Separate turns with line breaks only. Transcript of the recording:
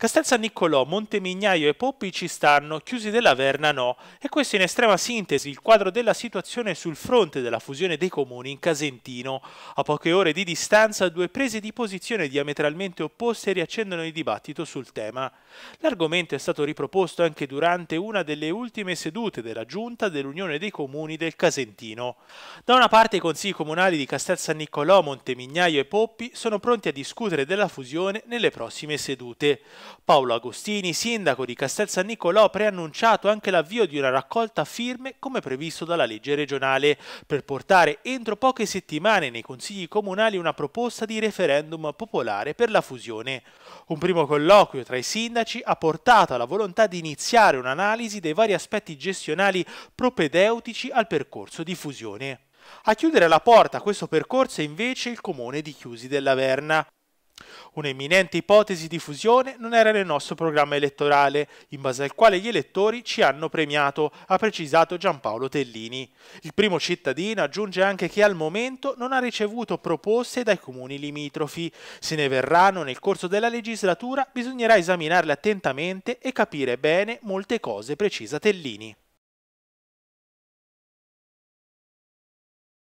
Castel San Niccolò, Montemignaio e Poppi ci stanno, Chiusi della Verna no. E questo in estrema sintesi il quadro della situazione sul fronte della fusione dei comuni in Casentino. A poche ore di distanza due prese di posizione diametralmente opposte riaccendono il dibattito sul tema. L'argomento è stato riproposto anche durante una delle ultime sedute della Giunta dell'Unione dei Comuni del Casentino. Da una parte i consigli comunali di Castel San Niccolò, Montemignaio e Poppi sono pronti a discutere della fusione nelle prossime sedute. Paolo Agostini, sindaco di Castel San Nicolò, ha preannunciato anche l'avvio di una raccolta firme come previsto dalla legge regionale per portare entro poche settimane nei consigli comunali una proposta di referendum popolare per la fusione. Un primo colloquio tra i sindaci ha portato alla volontà di iniziare un'analisi dei vari aspetti gestionali propedeutici al percorso di fusione. A chiudere la porta a questo percorso è invece il comune di Chiusi della Verna, Un'eminente ipotesi di fusione non era nel nostro programma elettorale, in base al quale gli elettori ci hanno premiato, ha precisato Giampaolo Tellini. Il primo cittadino aggiunge anche che al momento non ha ricevuto proposte dai comuni limitrofi. Se ne verranno nel corso della legislatura bisognerà esaminarle attentamente e capire bene molte cose, precisa Tellini.